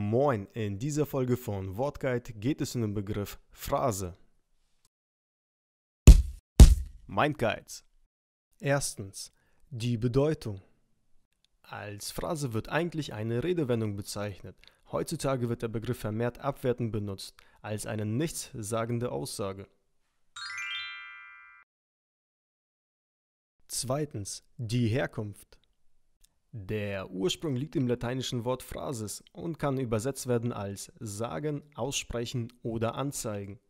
Moin, in dieser Folge von Wortguide geht es um den Begriff Phrase. Mindguides. Erstens, die Bedeutung. Als Phrase wird eigentlich eine Redewendung bezeichnet. Heutzutage wird der Begriff vermehrt abwertend benutzt, als eine nichtssagende Aussage. Zweitens, die Herkunft. Der Ursprung liegt im lateinischen Wort phrasis und kann übersetzt werden als sagen, aussprechen oder anzeigen.